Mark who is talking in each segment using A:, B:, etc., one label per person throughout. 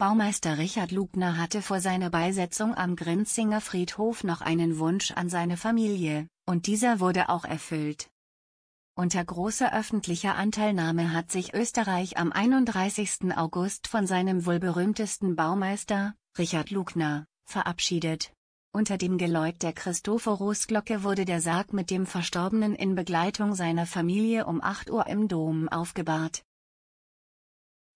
A: Baumeister Richard Lugner hatte vor seiner Beisetzung am Grinzinger Friedhof noch einen Wunsch an seine Familie, und dieser wurde auch erfüllt. Unter großer öffentlicher Anteilnahme hat sich Österreich am 31. August von seinem wohl berühmtesten Baumeister, Richard Lugner, verabschiedet. Unter dem Geläut der Christophorusglocke wurde der Sarg mit dem Verstorbenen in Begleitung seiner Familie um 8 Uhr im Dom aufgebahrt.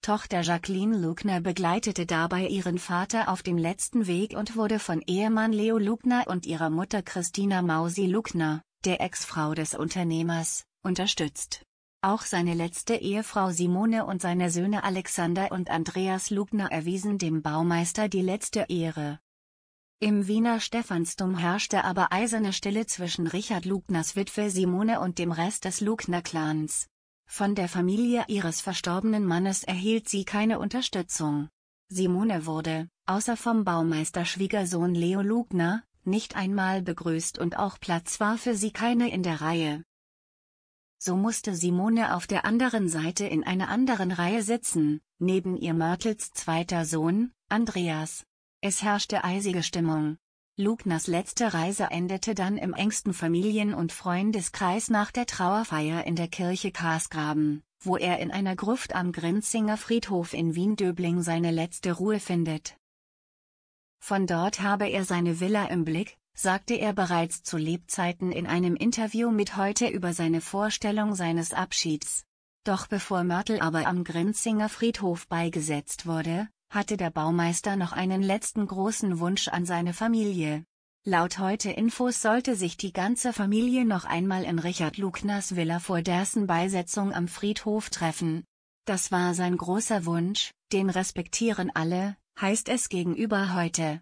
A: Tochter Jacqueline Lugner begleitete dabei ihren Vater auf dem letzten Weg und wurde von Ehemann Leo Lugner und ihrer Mutter Christina Mausi Lugner, der Ex-Frau des Unternehmers, unterstützt. Auch seine letzte Ehefrau Simone und seine Söhne Alexander und Andreas Lugner erwiesen dem Baumeister die letzte Ehre. Im Wiener Stephansdom herrschte aber eiserne Stille zwischen Richard Lugners Witwe Simone und dem Rest des Lugner-Clans. Von der Familie ihres verstorbenen Mannes erhielt sie keine Unterstützung. Simone wurde, außer vom Baumeister Schwiegersohn Leo Lugner, nicht einmal begrüßt und auch Platz war für sie keine in der Reihe. So musste Simone auf der anderen Seite in einer anderen Reihe sitzen, neben ihr Mörtels zweiter Sohn, Andreas. Es herrschte eisige Stimmung. Lugners letzte Reise endete dann im engsten Familien- und Freundeskreis nach der Trauerfeier in der Kirche Karsgraben, wo er in einer Gruft am Grinzinger Friedhof in Wien-Döbling seine letzte Ruhe findet. Von dort habe er seine Villa im Blick, sagte er bereits zu Lebzeiten in einem Interview mit Heute über seine Vorstellung seines Abschieds. Doch bevor Mörtel aber am Grinzinger Friedhof beigesetzt wurde, hatte der Baumeister noch einen letzten großen Wunsch an seine Familie. Laut heute Infos sollte sich die ganze Familie noch einmal in Richard Lugners Villa vor dessen Beisetzung am Friedhof treffen. Das war sein großer Wunsch, den respektieren alle, heißt es gegenüber heute.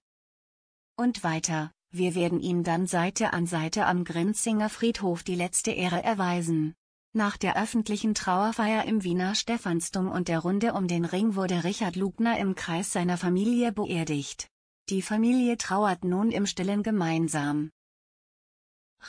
A: Und weiter, wir werden ihm dann Seite an Seite am Grinzinger Friedhof die letzte Ehre erweisen. Nach der öffentlichen Trauerfeier im Wiener Stephansdom und der Runde um den Ring wurde Richard Lugner im Kreis seiner Familie beerdigt. Die Familie trauert nun im Stillen gemeinsam.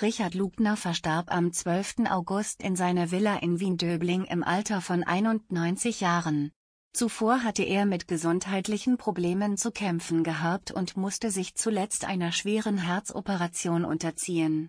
A: Richard Lugner verstarb am 12. August in seiner Villa in Wien-Döbling im Alter von 91 Jahren. Zuvor hatte er mit gesundheitlichen Problemen zu kämpfen gehabt und musste sich zuletzt einer schweren Herzoperation unterziehen